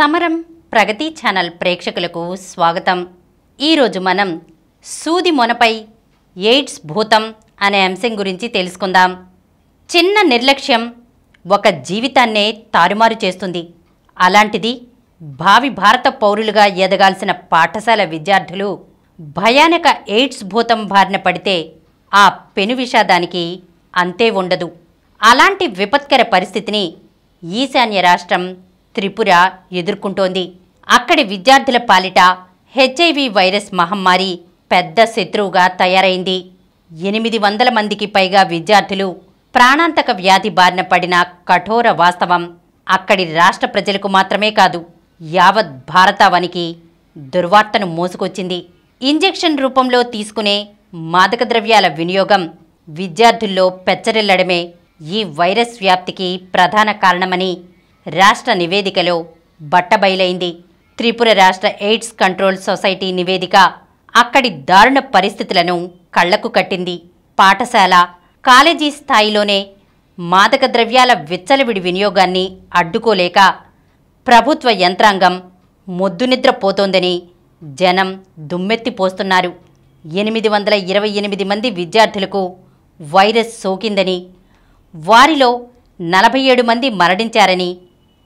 సమరం ప్రగతి ఛానల్ ప్రేక్షకులకు స్వాగతం ఈరోజు మనం సూది మొనపై ఎయిడ్స్ భూతం అనే అంశం గురించి తెలుసుకుందాం చిన్న నిర్లక్ష్యం ఒక జీవితాన్నే తారుమారు చేస్తుంది అలాంటిది భావి భారత పౌరులుగా ఎదగాల్సిన పాఠశాల విద్యార్థులు భయానక ఎయిడ్స్ భూతం బారిన పడితే ఆ పెను విషాదానికి అంతే ఉండదు అలాంటి విపత్కర పరిస్థితిని ఈశాన్య రాష్ట్రం త్రిపుర ఎదుర్కొంటోంది అక్కడి విద్యార్థుల పాలిట హెచ్ఐవి వైరస్ మహమ్మారి పెద్ద శత్రువుగా తయారైంది ఎనిమిది వందల మందికి పైగా విద్యార్థులు ప్రాణాంతక వ్యాధి బారిన పడిన కఠోర వాస్తవం అక్కడి రాష్ట్ర ప్రజలకు మాత్రమే కాదు యావత్ భారతావనికి దుర్వార్తను మోసుకొచ్చింది ఇంజెక్షన్ రూపంలో తీసుకునే మాదక ద్రవ్యాల వినియోగం విద్యార్థుల్లో పెచ్చరిల్లడమే ఈ వైరస్ వ్యాప్తికి ప్రధాన కారణమని రాష్ట్ర నివేదికలో బట్టబయలైంది త్రిపుర రాష్ట్ర ఎయిడ్స్ కంట్రోల్ సొసైటీ నివేదిక అక్కడి దారుణ పరిస్థితులను కళ్లకు కట్టింది పాఠశాల కాలేజీ స్థాయిలోనే మాదక ద్రవ్యాల విచ్చలవిడి వినియోగాన్ని అడ్డుకోలేక ప్రభుత్వ యంత్రాంగం మొద్దునిద్రపోతోందని జనం దుమ్మెత్తిపోస్తున్నారు ఎనిమిది వందల ఇరవై ఎనిమిది మంది విద్యార్థులకు వైరస్ సోకిందని వారిలో నలభై ఏడు మంది మరణించారని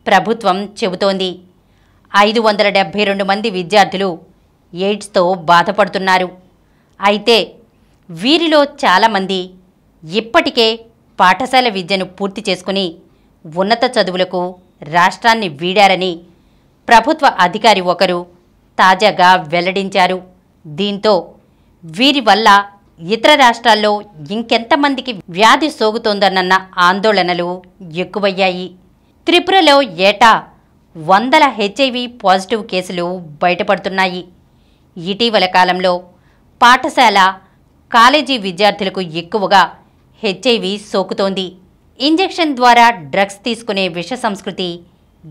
ప్రభుత్వం చెబుతోంది ఐదు వందల డెబ్భై రెండు మంది విద్యార్థులు ఎయిడ్స్తో బాధపడుతున్నారు అయితే వీరిలో చాలామంది ఇప్పటికే పాఠశాల విద్యను పూర్తి చేసుకుని ఉన్నత చదువులకు రాష్ట్రాన్ని వీడారని ప్రభుత్వ అధికారి ఒకరు తాజాగా వెల్లడించారు దీంతో వీరి వల్ల ఇతర రాష్ట్రాల్లో ఇంకెంతమందికి వ్యాధి సోగుతోందన్న ఆందోళనలు ఎక్కువయ్యాయి త్రిపురలో ఏటా వందల హెచ్ఐవి పాజిటివ్ కేసులు బయటపడుతున్నాయి ఇటీవల కాలంలో పాఠశాల కాలేజీ విద్యార్థులకు ఎక్కువగా హెచ్ఐవి సోకుతోంది ఇంజెక్షన్ ద్వారా డ్రగ్స్ తీసుకునే విష సంస్కృతి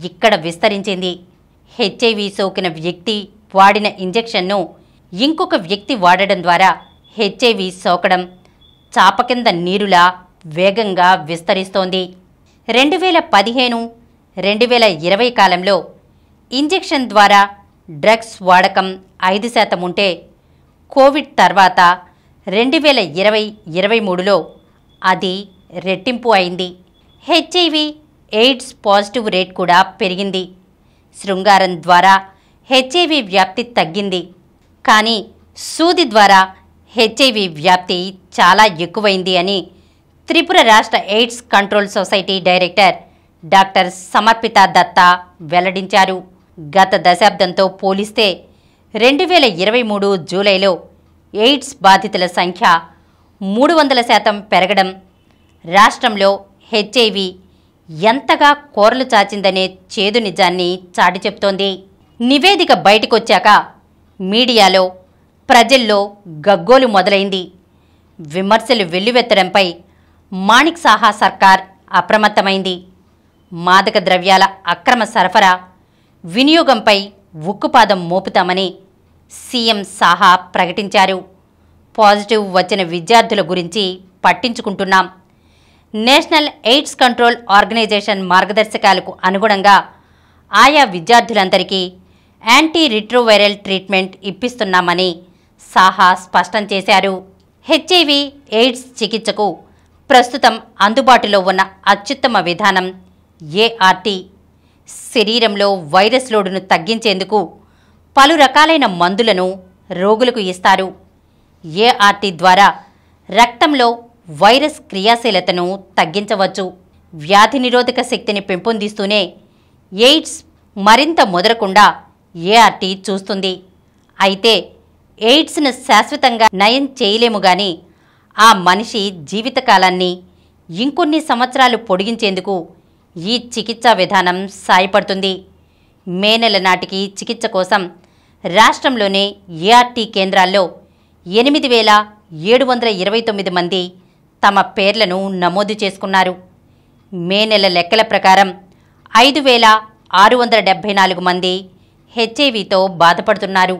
ఇక్కడ విస్తరించింది హెచ్ఐవి సోకిన వ్యక్తి వాడిన ఇంజెక్షన్ను ఇంకొక వ్యక్తి వాడడం ద్వారా హెచ్ఐవి సోకడం చాప కింద నీరులా వేగంగా విస్తరిస్తోంది రెండు వేల పదిహేను రెండు వేల ఇరవై కాలంలో ఇంజెక్షన్ ద్వారా డ్రగ్స్ వాడకం ఐదు శాతం ఉంటే కోవిడ్ తర్వాత రెండు వేల ఇరవై ఇరవై మూడులో అది రెట్టింపు అయింది హెచ్ఐవి ఎయిడ్స్ పాజిటివ్ రేట్ కూడా పెరిగింది శృంగారం ద్వారా హెచ్ఐవి వ్యాప్తి తగ్గింది కానీ సూది ద్వారా హెచ్ఐవి వ్యాప్తి చాలా ఎక్కువైంది అని త్రిపుర రాష్ట్ర AIDS control society director doctor Samarpita Datta వెల్లడించారు గత దశాబ్దంతో పోలిస్తే రెండు వేల ఇరవై మూడు జూలైలో ఎయిడ్స్ బాధితుల సంఖ్య మూడు వందల శాతం పెరగడం రాష్ట్రంలో హెచ్ఐవి ఎంతగా కోరలు చాచిందనే చేదు నిజాన్ని చాటి చెప్తోంది నివేదిక బయటకొచ్చాక మీడియాలో ప్రజల్లో గగ్గోలు మొదలైంది విమర్శలు వెల్లువెత్తడంపై మాణిక్ సాహా సర్కార్ అప్రమత్తమైంది మాదక ద్రవ్యాల అక్రమ సరఫరా వినియోగంపై ఉక్కుపాదం మోపుతామని సీఎం సాహా ప్రకటించారు పాజిటివ్ వచ్చిన విద్యార్థుల గురించి పట్టించుకుంటున్నాం నేషనల్ ఎయిడ్స్ కంట్రోల్ ఆర్గనైజేషన్ మార్గదర్శకాలకు అనుగుణంగా ఆయా విద్యార్థులందరికీ యాంటీ రిట్రోవైరల్ ట్రీట్మెంట్ ఇప్పిస్తున్నామని సాహా స్పష్టం చేశారు హెచ్ఐవి ఎయిడ్స్ చికిత్సకు ప్రస్తుతం అందుబాటులో ఉన్న అత్యుత్తమ విధానం ఏఆర్టీ శరీరంలో వైరస్ లోడును తగ్గించేందుకు పలు రకాలైన మందులను రోగులకు ఇస్తారు ఏఆర్టీ ద్వారా రక్తంలో వైరస్ క్రియాశీలతను తగ్గించవచ్చు వ్యాధి నిరోధక శక్తిని పెంపొందిస్తూనే ఎయిడ్స్ మరింత ముదరకుండా ఏఆర్టీ చూస్తుంది అయితే ఎయిడ్స్ను శాశ్వతంగా నయం చేయలేము కానీ ఆ మనిషి జీవితకాలాన్ని ఇంకొన్ని సంవత్సరాలు పొడిగించేందుకు ఈ చికిత్సా విధానం సాయపడుతుంది మే నెల నాటికి చికిత్స కోసం రాష్ట్రంలోనే ఏఆర్టీ కేంద్రాల్లో ఎనిమిది వేల ఏడు వందల ఇరవై తొమ్మిది మంది తమ పేర్లను నమోదు చేసుకున్నారు మే నెల లెక్కల ప్రకారం ఐదు వేల ఆరు వందల డెబ్బై నాలుగు మంది హెచ్ఐవితో బాధపడుతున్నారు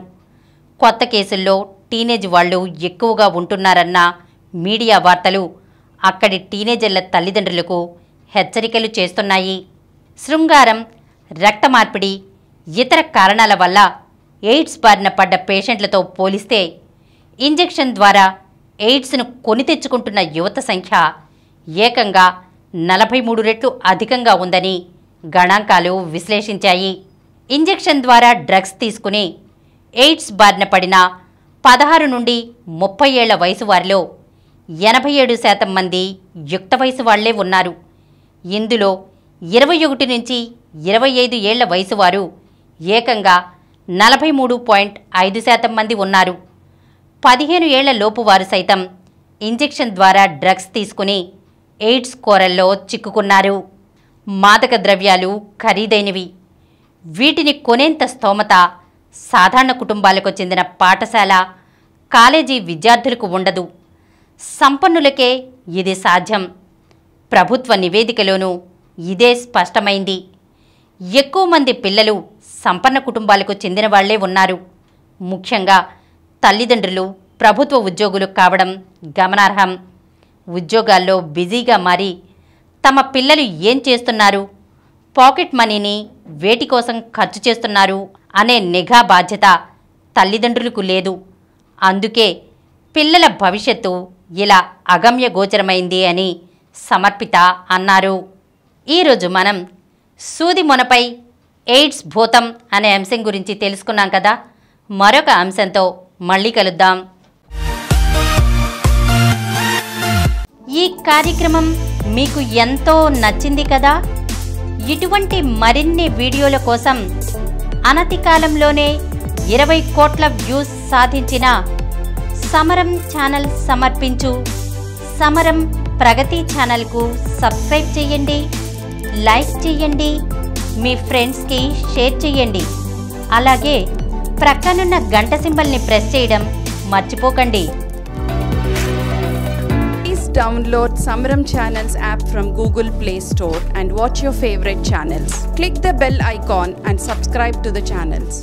కొత్త కేసుల్లో టీనేజ్ వాళ్ళు ఎక్కువగా ఉంటున్నారన్న మీడియా వార్తలు అక్కడి టీనేజర్ల తల్లిదండ్రులకు హెచ్చరికలు చేస్తున్నాయి శృంగారం రక్త మార్పిడి ఇతర కారణాల వల్ల ఎయిడ్స్ బారిన పడ్డ పేషెంట్లతో పోలిస్తే ఇంజెక్షన్ ద్వారా ఎయిడ్స్ను కొని తెచ్చుకుంటున్న యువత సంఖ్య ఏకంగా నలభై మూడు రెట్లు అధికంగా ఉందని గణాంకాలు విశ్లేషించాయి ఇంజెక్షన్ ద్వారా డ్రగ్స్ తీసుకుని ఎయిడ్స్ బారిన పడిన పదహారు నుండి ముప్పై ఏళ్ల వయసు వారిలో ఎనభై ఏడు శాతం మంది యుక్త వయసు వాళ్లే ఉన్నారు ఇందులో ఇరవై ఒకటి నుంచి ఇరవై ఐదు ఏళ్ల వయసు వారు ఏకంగా నలభై మూడు పాయింట్ ఐదు శాతం మంది ఉన్నారు పదిహేను ఏళ్ల లోపు వారు సైతం ఇంజెక్షన్ ద్వారా డ్రగ్స్ తీసుకుని ఎయిడ్స్ కోరల్లో చిక్కుకున్నారు మాదక ద్రవ్యాలు ఖరీదైనవి వీటిని కొనేంత స్తోమత సాధారణ కుటుంబాలకు చెందిన పాఠశాల కాలేజీ విద్యార్థులకు ఉండదు సంపన్నులకే ఇది సాధ్యం ప్రభుత్వ నివేదికలోనూ ఇదే స్పష్టమైంది ఎక్కువ మంది పిల్లలు సంపన్న కుటుంబాలకు చెందిన వాళ్లే ఉన్నారు ముఖ్యంగా తల్లిదండ్రులు ప్రభుత్వ ఉద్యోగులు కావడం గమనార్హం ఉద్యోగాల్లో బిజీగా మారి తమ పిల్లలు ఏం చేస్తున్నారు పాకెట్ మనీని వేటి కోసం ఖర్చు చేస్తున్నారు అనే నిఘా బాధ్యత తల్లిదండ్రులకు లేదు అందుకే పిల్లల భవిష్యత్తు ఇలా అగమ్య గోచరమైంది అని సమర్పిత అన్నారు ఈరోజు మనం సూది మొనపై ఎయిడ్స్ భూతం అనే అంశం గురించి తెలుసుకున్నాం కదా మరొక అంశంతో మళ్ళీ కలుద్దాం ఈ కార్యక్రమం మీకు ఎంతో నచ్చింది కదా ఇటువంటి మరిన్ని వీడియోల కోసం అనతి కాలంలోనే ఇరవై కోట్ల వ్యూస్ సాధించిన సమరం ఛానల్ సమర్పించు సమరం ప్రగతి ఛానల్కు సబ్స్క్రైబ్ చేయండి లైక్ చేయండి మీ ఫ్రెండ్స్కి షేర్ చేయండి అలాగే ప్రక్కనున్న గంట సింబల్ని ప్రెస్ చేయడం మర్చిపోకండి please download Samaram channels app from Google Play Store and watch your favourite channels click the bell icon and subscribe to the channels